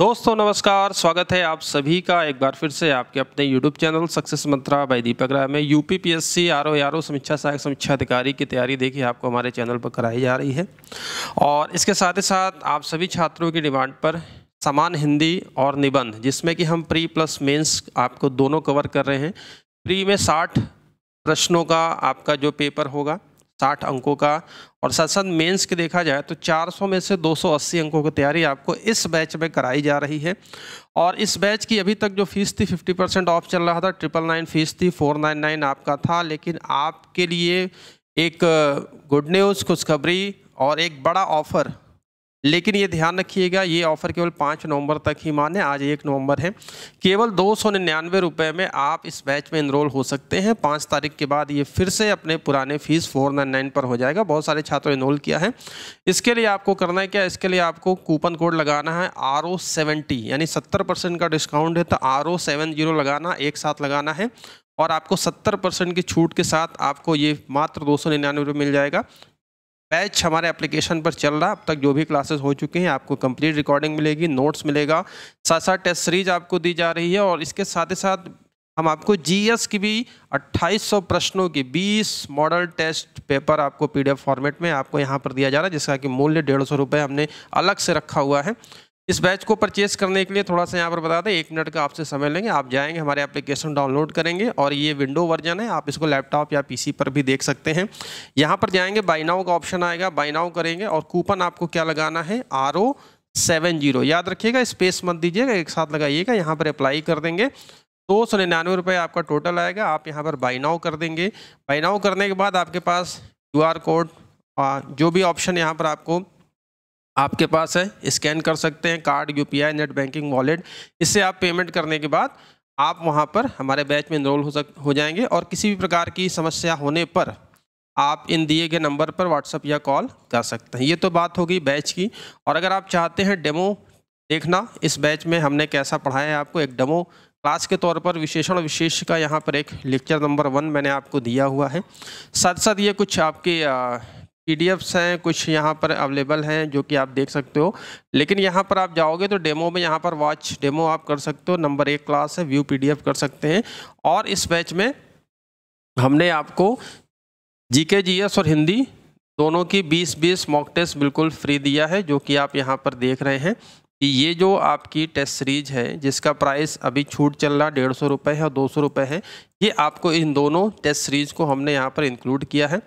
दोस्तों नमस्कार स्वागत है आप सभी का एक बार फिर से आपके अपने यूट्यूब चैनल सक्सेस मंत्रा भाई दीपक राय में U P P S C R O R O समीक्षा सहायक समीक्षा अधिकारी की तैयारी देखिए आपको हमारे चैनल पर कराई जा रही है और इसके साथ ही साथ आप सभी छात्रों की डिमांड पर समान हिंदी और निबंध जिसमें कि हम प्री प्लस मेंस आपको दोनों कवर कर रहे हैं प्री में साठ प्रश्नों का आपका जो पेपर होगा साठ अंकों का और साथ साथ मेंस के देखा जाए तो 400 में से 280 अंकों की तैयारी आपको इस बैच में कराई जा रही है और इस बैच की अभी तक जो फीस थी 50 परसेंट ऑफ चल रहा था ट्रिपल नाइन फीस थी 499 आपका था लेकिन आपके लिए एक गुड न्यूज़ खुशखबरी और एक बड़ा ऑफ़र लेकिन ये ध्यान रखिएगा ये ऑफ़र केवल पाँच नवंबर तक ही माने आज एक नवंबर है केवल दो सौ निन्यानवे रुपये में आप इस बैच में इनरोल हो सकते हैं पाँच तारीख के बाद ये फिर से अपने पुराने फीस फोर नाइन नाइन पर हो जाएगा बहुत सारे छात्रों इनरोल किया है इसके लिए आपको करना है क्या इसके लिए आपको कूपन कोड लगाना है आर ओ सेवेंटी यानी सत्तर परसेंट का डिस्काउंट है तो आर ओ सेवन जीरो लगाना एक साथ लगाना है और आपको 70 परसेंट की छूट के साथ आपको ये मात्र दो सौ निन्यानवे रुपये मिल जाएगा बैच हमारे एप्लीकेशन पर चल रहा है अब तक जो भी क्लासेस हो चुके हैं आपको कंप्लीट रिकॉर्डिंग मिलेगी नोट्स मिलेगा साथ साथ टेस्ट सीरीज आपको दी जा रही है और इसके साथ ही साथ हम आपको जीएस की भी 2800 प्रश्नों की 20 मॉडल टेस्ट पेपर आपको पीडीएफ फॉर्मेट में आपको यहाँ पर दिया जा रहा है जिसका कि मूल्य डेढ़ सौ हमने अलग से रखा हुआ है इस बैच को परचेस करने के लिए थोड़ा सा यहाँ पर बता दें एक मिनट का आपसे समय लेंगे आप जाएंगे हमारे एप्लीकेशन डाउनलोड करेंगे और ये विंडो वर्जन है आप इसको लैपटॉप या पीसी पर भी देख सकते हैं यहाँ पर जाएंगे बाइनाओ का ऑप्शन आएगा बाइनाओ करेंगे और कूपन आपको क्या लगाना है आर ओ सेवन जीरो याद रखिएगा स्पेस मत दीजिएगा एक साथ लगाइएगा यहाँ पर अप्लाई कर देंगे दो सौ निन्यानवे रुपये आपका टोटल आएगा आप यहाँ पर बाइनाओ कर देंगे बाइनाओ करने के बाद आपके पास क्यू कोड जो भी ऑप्शन यहाँ पर आपको आपके पास है स्कैन कर सकते हैं card UPI net banking wallet इससे आप पेमेंट करने के बाद आप वहाँ पर हमारे बैच में इनरोल हो सक हो जाएंगे और किसी भी प्रकार की समस्या होने पर आप इन दिए गए नंबर पर व्हाट्सअप या कॉल कर सकते हैं ये तो बात होगी बैच की और अगर आप चाहते हैं डेमो देखना इस बैच में हमने कैसा पढ़ाया है आपको एक डेमो क्लास के तौर पर विशेषण और विशेष का यहाँ पर एक लेक्चर नंबर वन मैंने आपको दिया हुआ है साथ साथ ये कुछ आपके पी हैं कुछ यहाँ पर अवेलेबल हैं जो कि आप देख सकते हो लेकिन यहाँ पर आप जाओगे तो डेमो में यहाँ पर वॉच डेमो आप कर सकते हो नंबर एक क्लास है व्यू पी कर सकते हैं और इस बैच में हमने आपको जी के जी एस और हिंदी दोनों की 20-20 मॉक टेस्ट बिल्कुल फ्री दिया है जो कि आप यहाँ पर देख रहे हैं कि ये जो आपकी टेस्ट सीरीज है जिसका प्राइस अभी छूट चल रहा है डेढ़ सौ रुपये है और दो सौ रुपये है ये आपको इन दोनों टेस्ट सीरीज को हमने यहाँ पर इंक्लूड किया है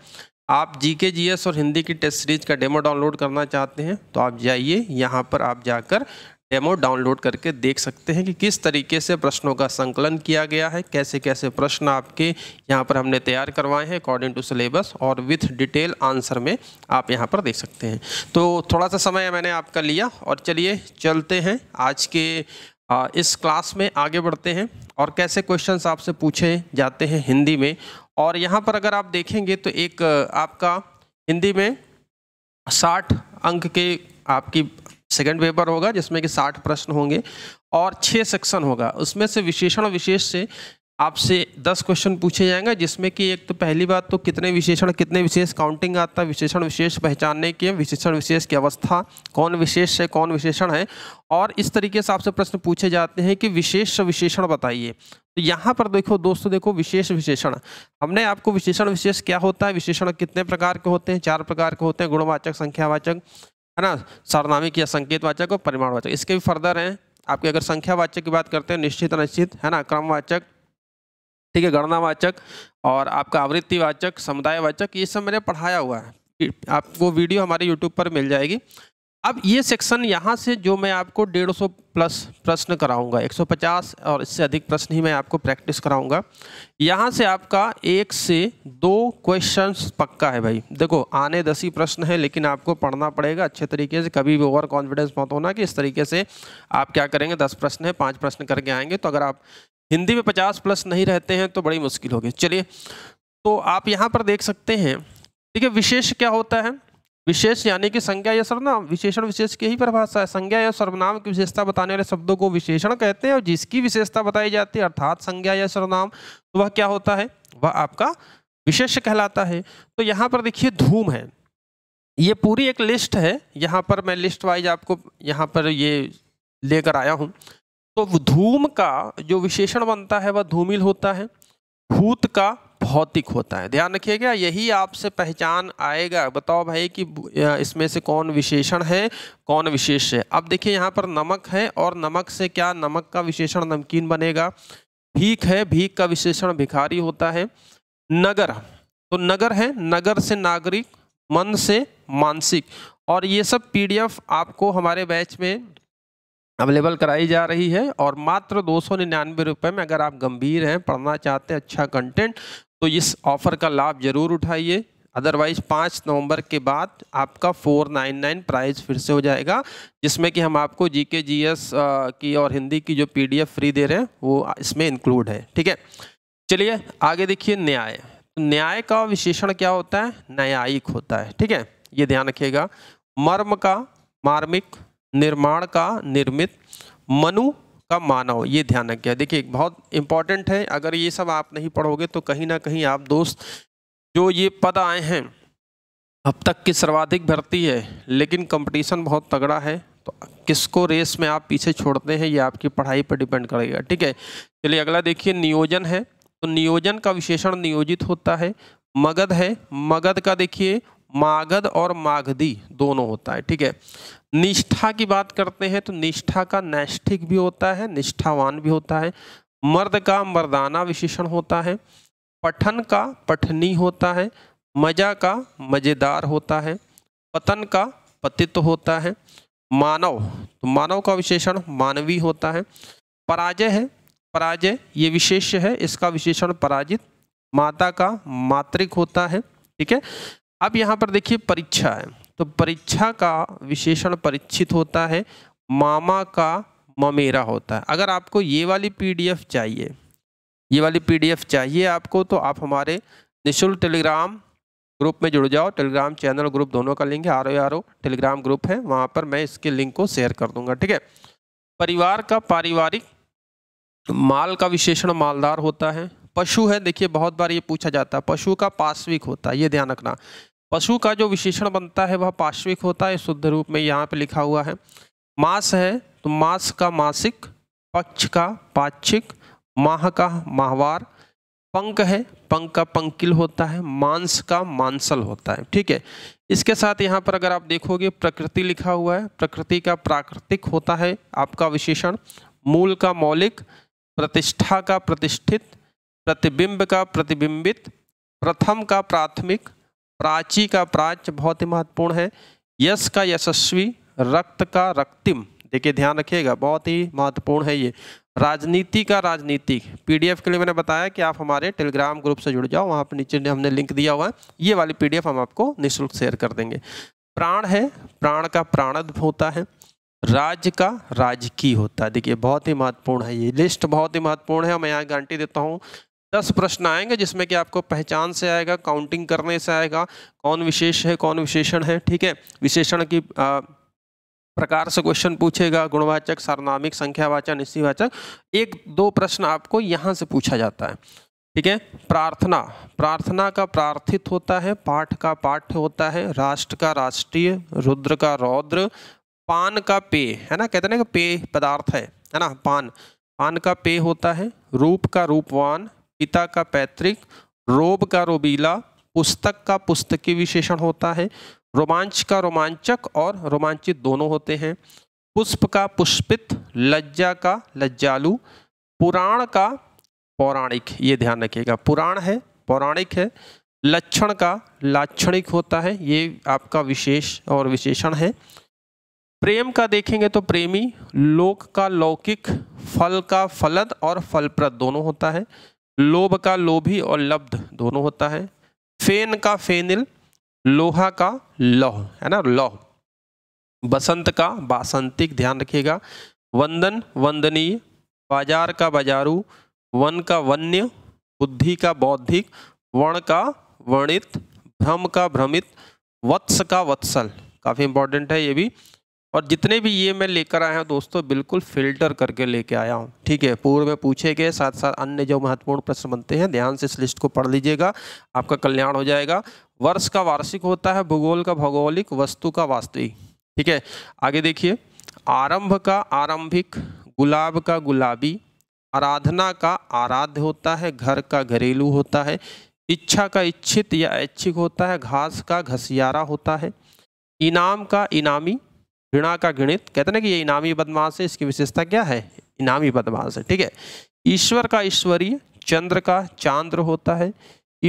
आप जी के जी एस और हिंदी की टेस्ट सीरीज का डेमो डाउनलोड करना चाहते हैं तो आप जाइए यहाँ पर आप जाकर डेमो डाउनलोड करके देख सकते हैं कि किस तरीके से प्रश्नों का संकलन किया गया है कैसे कैसे प्रश्न आपके यहाँ पर हमने तैयार करवाए हैं अकॉर्डिंग टू सिलेबस और विथ डिटेल आंसर में आप यहाँ पर देख सकते हैं तो थोड़ा सा समय मैंने आपका लिया और चलिए चलते हैं आज के इस क्लास में आगे बढ़ते हैं और कैसे क्वेश्चंस आपसे पूछे जाते हैं हिंदी में और यहाँ पर अगर आप देखेंगे तो एक आपका हिंदी में साठ अंक के आपकी सेकंड पेपर होगा जिसमें कि साठ प्रश्न होंगे और छः सेक्शन होगा उसमें से विशेषण विशेष से आपसे दस क्वेश्चन पूछे जाएंगे जिसमें कि एक तो पहली बात तो कितने विशेषण कितने विशेष काउंटिंग आता है विशेषण विशेष पहचानने के विशेषण विशेष की अवस्था कौन विशेष है कौन विशेषण है और इस तरीके से आपसे प्रश्न पूछे जाते हैं कि विशेष विशेषण बताइए तो यहाँ पर देखो दोस्तों देखो विशेष विशेषण हमने आपको विशेषण विशेष क्या होता है विशेषण कितने प्रकार के होते हैं चार प्रकार के होते हैं गुणवाचक संख्यावाचक है ना सार्वनामिक या संकेतवाचक और परिमाणवाचक इसके भी फर्दर हैं आपके अगर संख्यावाचक की बात करते हैं निश्चित अनिश्चित है ना क्रमवाचक ठीक है गणनावाचक और आपका आवृत्तिवाचक समुदायवाचक ये सब मैंने पढ़ाया हुआ है आपको वीडियो हमारे यूट्यूब पर मिल जाएगी अब ये सेक्शन यहाँ से जो मैं आपको 150 प्लस प्रश्न कराऊंगा 150 और इससे अधिक प्रश्न ही मैं आपको प्रैक्टिस कराऊंगा यहाँ से आपका एक से दो क्वेश्चंस पक्का है भाई देखो आने दस ही प्रश्न है लेकिन आपको पढ़ना पड़ेगा अच्छे तरीके से कभी भी ओवर कॉन्फिडेंस मत होना कि इस तरीके से आप क्या करेंगे दस प्रश्न है पाँच प्रश्न करके आएंगे तो अगर आप हिंदी में पचास प्लस नहीं रहते हैं तो बड़ी मुश्किल होगी चलिए तो आप यहाँ पर देख सकते हैं ठीक है विशेष क्या होता है विशेष यानी कि संज्ञा या सर्वनाम विशेषण विशेष की ही परिभाषा है संज्ञा या सर्वनाम की विशेषता बताने वाले शब्दों को विशेषण कहते हैं और जिसकी विशेषता बताई जाती है अर्थात संज्ञा या सर्वनाम तो वह क्या होता है वह आपका विशेष कहलाता है तो यहाँ पर देखिए धूम है ये पूरी एक लिस्ट है यहाँ पर मैं लिस्ट वाइज आपको यहाँ पर ये लेकर आया हूँ तो धूम का जो विशेषण बनता है वह धूमिल होता है भूत का भौतिक होता है ध्यान रखिएगा यही आपसे पहचान आएगा बताओ भाई कि इसमें से कौन विशेषण है कौन विशेष है अब देखिए यहाँ पर नमक है और नमक से क्या नमक का विशेषण नमकीन बनेगा भीख है भीख का विशेषण भिखारी होता है नगर तो नगर है नगर से नागरिक मन से मानसिक और ये सब पी आपको हमारे बैच में अवेलेबल कराई जा रही है और मात्र दो सौ निन्यानवे रुपये में अगर आप गंभीर हैं पढ़ना चाहते हैं अच्छा कंटेंट तो इस ऑफ़र का लाभ ज़रूर उठाइए अदरवाइज पाँच नवंबर के बाद आपका फोर नाइन नाइन प्राइस फिर से हो जाएगा जिसमें कि हम आपको जी के जी एस की और हिंदी की जो पी डी एफ फ्री दे रहे हैं वो इसमें इंक्लूड है ठीक है चलिए आगे देखिए न्याय तो न्याय का विशेषण क्या होता है न्यायिक होता है ठीक है ये ध्यान रखिएगा मर्म का मार्मिक निर्माण का निर्मित मनु का मानव ये ध्यान रखिए देखिए बहुत इंपॉर्टेंट है अगर ये सब आप नहीं पढ़ोगे तो कहीं ना कहीं आप दोस्त जो ये पद आए हैं अब तक की सर्वाधिक भर्ती है लेकिन कंपटीशन बहुत तगड़ा है तो किसको रेस में आप पीछे छोड़ते हैं ये आपकी पढ़ाई पर डिपेंड करेगा ठीक है चलिए अगला देखिए नियोजन है तो नियोजन का विशेषण नियोजित होता है मगध है मगध का देखिए मागध और माघदी दोनों होता है ठीक है निष्ठा की बात करते हैं तो निष्ठा का नैष्ठिक भी होता है निष्ठावान भी होता है मर्द का मर्दाना विशेषण होता है पठन का पठनी होता है मजा का मज़ेदार होता है पतन का पतित होता है मानव तो मानव का विशेषण मानवी होता है पराजय है पराजय ये विशेष है इसका विशेषण पराजित माता का मातृक होता है ठीक है अब यहाँ पर देखिए परीक्षा है तो परीक्षा का विशेषण परीक्षित होता है मामा का ममेरा होता है अगर आपको ये वाली पीडीएफ चाहिए ये वाली पीडीएफ चाहिए आपको तो आप हमारे निःशुल्क टेलीग्राम ग्रुप में जुड़ जाओ टेलीग्राम चैनल ग्रुप दोनों का लिंक है R O R O Telegram group है वहाँ पर मैं इसके लिंक को शेयर कर दूंगा ठीक है परिवार का पारिवारिक माल का विशेषण मालदार होता है पशु है देखिए बहुत बार ये पूछा जाता है पशु का पार्श्विक होता है ये ध्यान रखना पशु का जो विशेषण बनता है वह पाश्विक होता है शुद्ध रूप में यहाँ पे लिखा हुआ है मास है तो मास का मासिक पक्ष का पाक्षिक माह का माहवार पंक है पंक का पंकिल होता है मांस का मांसल होता है ठीक है इसके साथ यहाँ पर अगर आप देखोगे प्रकृति लिखा हुआ है प्रकृति का प्राकृतिक होता है आपका विशेषण मूल का मौलिक प्रतिष्ठा का प्रतिष्ठित प्रतिबिंब का प्रतिबिंबित प्रथम का प्राथमिक प्राची का प्राच्य बहुत ही महत्वपूर्ण है यश का यशस्वी रक्त का रक्तिम देखिए ध्यान रखिएगा बहुत ही महत्वपूर्ण है ये राजनीति का राजनीतिक पीडीएफ के लिए मैंने बताया कि आप हमारे टेलीग्राम ग्रुप से जुड़ जाओ वहाँ पर नीचे हमने लिंक दिया हुआ है ये वाली पीडीएफ हम आपको निःशुल्क शेयर कर देंगे प्राण है प्राण का प्राणद होता है राज्य का राजकीय होता है देखिए बहुत ही महत्वपूर्ण है ये लिस्ट बहुत ही महत्वपूर्ण है मैं यहाँ गारंटी देता हूँ दस प्रश्न आएंगे जिसमें कि आपको पहचान से आएगा काउंटिंग करने से आएगा कौन विशेष है कौन विशेषण है ठीक है विशेषण की आ, प्रकार से क्वेश्चन पूछेगा गुणवाचक सार्वनामिक संख्यावाचक निश्चिवाचक एक दो प्रश्न आपको यहाँ से पूछा जाता है ठीक है प्रार्थना प्रार्थना का प्रार्थित होता है पाठ का पाठ होता है राष्ट्र का राष्ट्रीय रुद्र का रौद्र पान का पेय है ना कहते ना कि पेय पदार्थ है है ना पान पान का पेय होता है रूप का रूपवान पिता का पैतृक रोब का रोबीला पुस्तक का पुस्तकी विशेषण होता है रोमांच का रोमांचक और रोमांचित दोनों होते हैं पुष्प का पुष्पित लज्जा का लज्जालु पुराण का पौराणिक ये ध्यान रखिएगा पुराण है पौराणिक है लक्षण का लाक्षणिक होता है ये आपका विशेष और विशेषण है प्रेम का देखेंगे तो प्रेमी लोक का लौकिक फल का फलद और फलप्रद दोनों होता है लोभ का लोभी और लब्ध दोनों होता है फेन का फेनिल लोहा का लौह है ना लौह बसंत का बासंतिक ध्यान रखिएगा वंदन वंदनीय बाजार का बाजारू वन का वन्य बुद्धि का बौद्धिक वर्ण का वर्णित भ्रम का भ्रमित वत्स का वत्सल काफ़ी इंपॉर्टेंट है ये भी और जितने भी ये मैं लेकर आया हूँ दोस्तों बिल्कुल फिल्टर करके लेके आया हूँ ठीक है पूर्व में पूछे गए साथ साथ अन्य जो महत्वपूर्ण प्रश्न बनते हैं ध्यान से इस लिस्ट को पढ़ लीजिएगा आपका कल्याण हो जाएगा वर्ष का वार्षिक होता है भूगोल का भौगोलिक वस्तु का वास्तविक ठीक है आगे देखिए आरंभ का आरंभिक गुलाब का गुलाबी आराधना का आराध्य होता है घर का घरेलू होता है इच्छा का इच्छित या ऐच्छिक होता है घास का घसियारा होता है इनाम का इनामी घृणा का गणित कहते ना कि ये इनामी बदमाश है इसकी विशेषता क्या है इनामी बदमाश है ठीक है ईश्वर का ईश्वरीय चंद्र का चांद्र होता है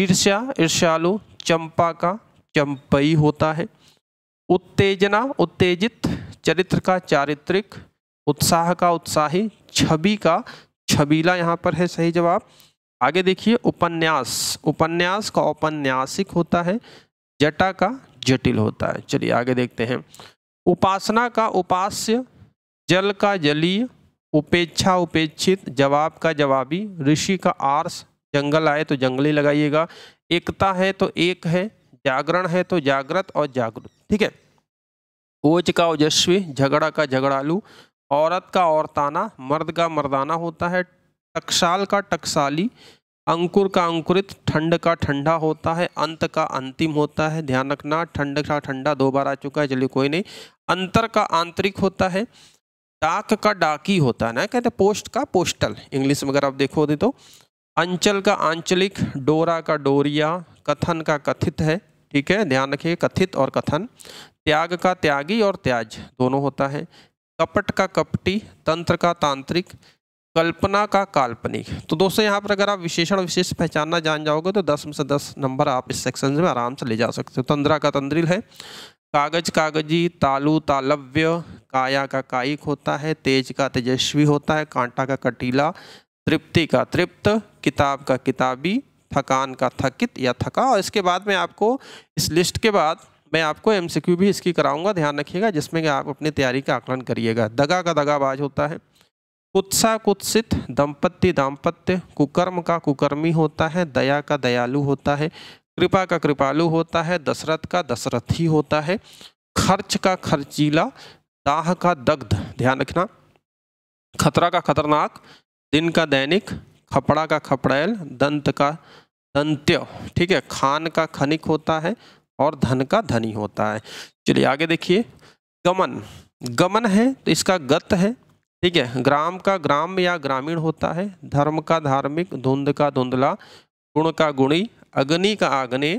ईर्ष्या ईर्ष्यालु चंपा का चंपई होता है उत्तेजना उत्तेजित चरित्र का चारित्रिक उत्साह का उत्साही छवि का छबीला यहाँ पर है सही जवाब आगे देखिए उपन्यास उपन्यास का औपन्यासिक होता है जटा का जटिल होता है चलिए आगे देखते हैं उपासना का उपास्य जल का जलीय उपेक्षा उपेक्षित जवाब का जवाबी ऋषि का आर्स जंगल आए तो जंगली लगाइएगा एकता है तो एक है जागरण है तो जागृत और जागृत ठीक है ओज का ओजस्वी झगड़ा का झगड़ालू औरत का औरताना मर्द का मर्दाना होता है टकसाल का टकसाली अंकुर का अंकुरित ठंड का ठंडा होता है अंत का अंतिम होता है ध्यान रखना ठंड का ठंडा दो बार आ चुका है चलिए कोई नहीं अंतर का आंतरिक होता है डाक का डाकी होता है ना कहते हैं पोस्ट का पोस्टल इंग्लिश में अगर आप दे तो अंचल का आंचलिक डोरा का डोरिया कथन का कथित है ठीक है ध्यान रखिए कथित और कथन त्याग का त्यागी और त्याज दोनों होता है कपट का कपटी तंत्र का तांत्रिक कल्पना का काल्पनिक तो दोस्तों यहाँ पर अगर आप विशेषण विशेष पहचानना जान जाओगे तो दस में से दस नंबर आप इस सेक्शन में आराम से ले जा सकते हो तंद्रा का तंद्रिल है कागज कागजी तालु तालव्य काया का कायिक होता है तेज का तेजस्वी होता है कांटा का कटीला तृप्ति का तृप्त किताब का किताबी थकान का थकित या थका और इसके बाद में आपको इस लिस्ट के बाद मैं आपको एमसीक्यू भी इसकी कराऊंगा ध्यान रखिएगा जिसमें कि आप अपनी तैयारी का आकलन करिएगा दगा का दगाबाज होता है कुत्सा कुत्सित दंपत्ति दाम्पत्य कुकर्म का कुकर्मी होता है दया का दयालु होता है कृपा का कृपालु होता है दशरथ का दशरथी होता है खर्च का खर्चीला दाह का दग्ध ध्यान रखना खतरा का खतरनाक दिन का दैनिक खपड़ा का खपड़ैल दंत का दंत्य ठीक है खान का खनिक होता है और धन का धनी होता है चलिए आगे देखिए गमन गमन है तो इसका गत है ठीक है ग्राम का ग्राम या ग्रामीण होता है धर्म का धार्मिक धुंध का धुंधला गुण का गुणी अग्नि का आग्ने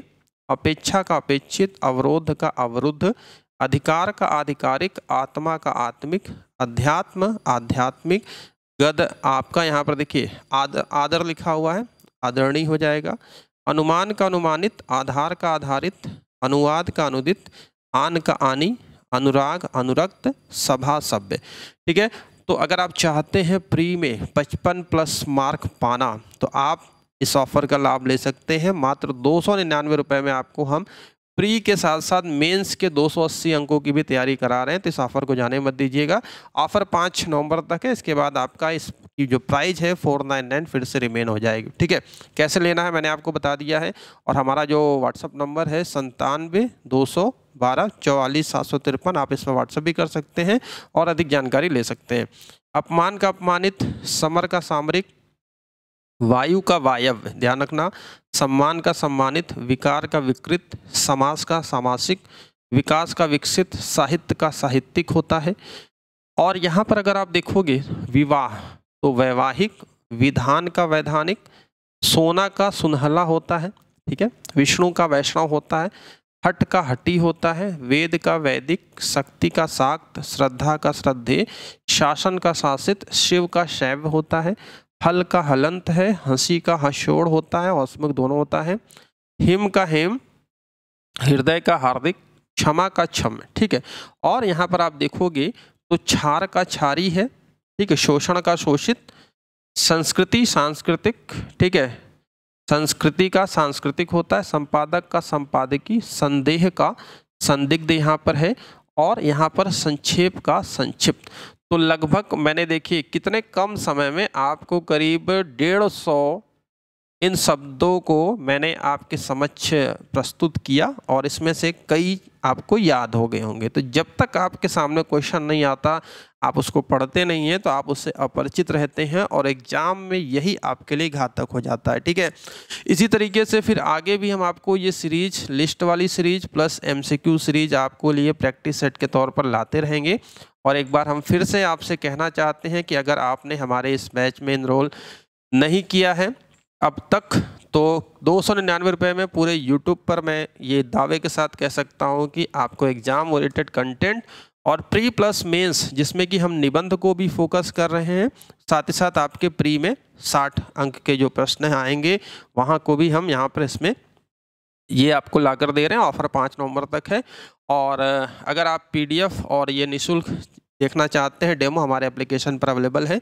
अपेक्षा का अपेक्षित अवरोध का अवरुद्ध अधिकार का आधिकारिक आत्मा का आत्मिक अध्यात्म आध्यात्मिक गद आपका यहाँ पर देखिए आद आदर लिखा हुआ है आदरणीय हो जाएगा अनुमान का अनुमानित आधार का आधारित अनुवाद का अनुदित आन का आनी अनुराग अनुरक्त सभा सभ्य ठीक है तो अगर आप चाहते हैं प्री में 55 प्लस मार्क पाना तो आप इस ऑफ़र का लाभ ले सकते हैं मात्र दो सौ निन्यानवे रुपये में आपको हम प्री के साथ साथ मेंस के 280 अंकों की भी तैयारी करा रहे हैं तो इस ऑफ़र को जाने मत दीजिएगा ऑफ़र पाँच नवंबर तक है इसके बाद आपका इस की जो प्राइस है फोर नाइन नाइन फिर से रिमेन हो जाएगी ठीक है कैसे लेना है मैंने आपको बता दिया है और हमारा जो व्हाट्सअप नंबर है संतानवे दो सौ बारह चौवालीस सात सौ तिरपन आप इस पर व्हाट्सअप भी कर सकते हैं और अधिक जानकारी ले सकते हैं अपमान का अपमानित समर का सामरिक वायु का वायव्य ध्यान रखना सम्मान का सम्मानित विकार का विकृत समास का सामासिक विकास का विकसित साहित्य का साहित्यिक होता है और यहाँ पर अगर आप देखोगे विवाह तो वैवाहिक विधान का वैधानिक सोना का सुनहला होता है ठीक है विष्णु का वैष्णव होता है हट का हटी होता है वेद का वैदिक शक्ति का साक्त श्रद्धा का श्रद्धे शासन का शासित शिव का शैव होता है हल का हलंत है हंसी का हशोड़ होता है हसमुख दोनों होता है हिम का हेम हृदय का हार्दिक क्षमा का क्षम ठीक है और यहाँ पर आप देखोगे तो क्षार का छारी है ठीक है शोषण का शोषित संस्कृति सांस्कृतिक ठीक है संस्कृति का सांस्कृतिक होता है संपादक का संपादकी संदेह का संदिग्ध यहाँ पर है और यहाँ पर संक्षेप का संक्षिप्त तो लगभग मैंने देखिए कितने कम समय में आपको करीब डेढ़ सौ इन शब्दों को मैंने आपके समक्ष प्रस्तुत किया और इसमें से कई आपको याद हो गए होंगे तो जब तक आपके सामने क्वेश्चन नहीं आता आप उसको पढ़ते नहीं हैं तो आप उससे अपरिचित रहते हैं और एग्ज़ाम में यही आपके लिए घातक हो जाता है ठीक है इसी तरीके से फिर आगे भी हम आपको ये सीरीज लिस्ट वाली सीरीज प्लस एमसीक्यू सीरीज आपको लिए प्रैक्टिस सेट के तौर पर लाते रहेंगे और एक बार हम फिर से आपसे कहना चाहते हैं कि अगर आपने हमारे इस बैच में इनरोल नहीं किया है अब तक तो दो सौ निन्यानवे रुपये में पूरे यूट्यूब पर मैं ये दावे के साथ कह सकता हूँ कि आपको एग्ज़ाम ओरिएटेड कंटेंट और प्री प्लस मेंस जिसमें कि हम निबंध को भी फोकस कर रहे हैं साथ ही साथ आपके प्री में साठ अंक के जो प्रश्न आएंगे वहाँ को भी हम यहाँ पर इसमें ये आपको लाकर दे रहे हैं ऑफर पाँच नवंबर तक है और अगर आप पीडीएफ और ये निशुल्क देखना चाहते हैं डेमो हमारे एप्लीकेशन पर अवेलेबल है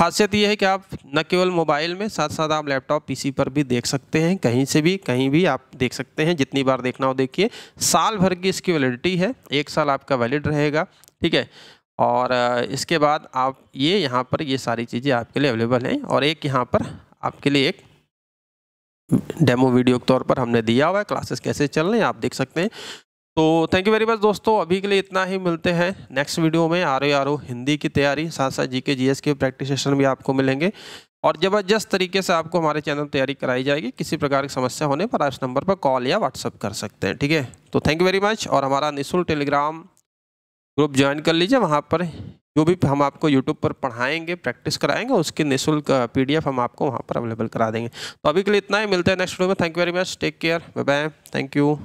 खासियत ये है कि आप न केवल मोबाइल में साथ साथ आप लैपटॉप पीसी पर भी देख सकते हैं कहीं से भी कहीं भी आप देख सकते हैं जितनी बार देखना हो देखिए साल भर की इसकी वैलिडिटी है एक साल आपका वैलिड रहेगा ठीक है और इसके बाद आप ये यहाँ पर ये सारी चीज़ें आपके लिए अवेलेबल हैं और एक यहाँ पर आपके लिए एक डेमो वीडियो के तौर पर हमने दिया हुआ है क्लासेस कैसे चल रहे हैं आप देख सकते हैं तो थैंक यू वेरी मच दोस्तों अभी के लिए इतना ही मिलते हैं नेक्स्ट वीडियो में R O R O Hindi की तैयारी साथ साथ जी के जी एस के प्रैक्टिस सेशन भी आपको मिलेंगे और ज़बरदस्त तरीके से आपको हमारे चैनल तैयारी कराई जाएगी किसी प्रकार की समस्या होने पर आप इस नंबर पर कॉल या व्हाट्सअप कर सकते हैं ठीक है तो थैंक यू वेरी मच और हमारा निःशुल्क टेलीग्राम ग्रुप ज्वाइन कर लीजिए वहाँ पर जो भी हम आपको यूट्यूब पर पढ़ाएंगे प्रैक्टिस कराएंगे उसकी निःशुल्क एफ हम आपको वहाँ पर अवेलेबल करा देंगे तो अभी के लिए इतना ही मिलते हैं नेक्स्ट वीडियो में thank you very much take care bye bye thank you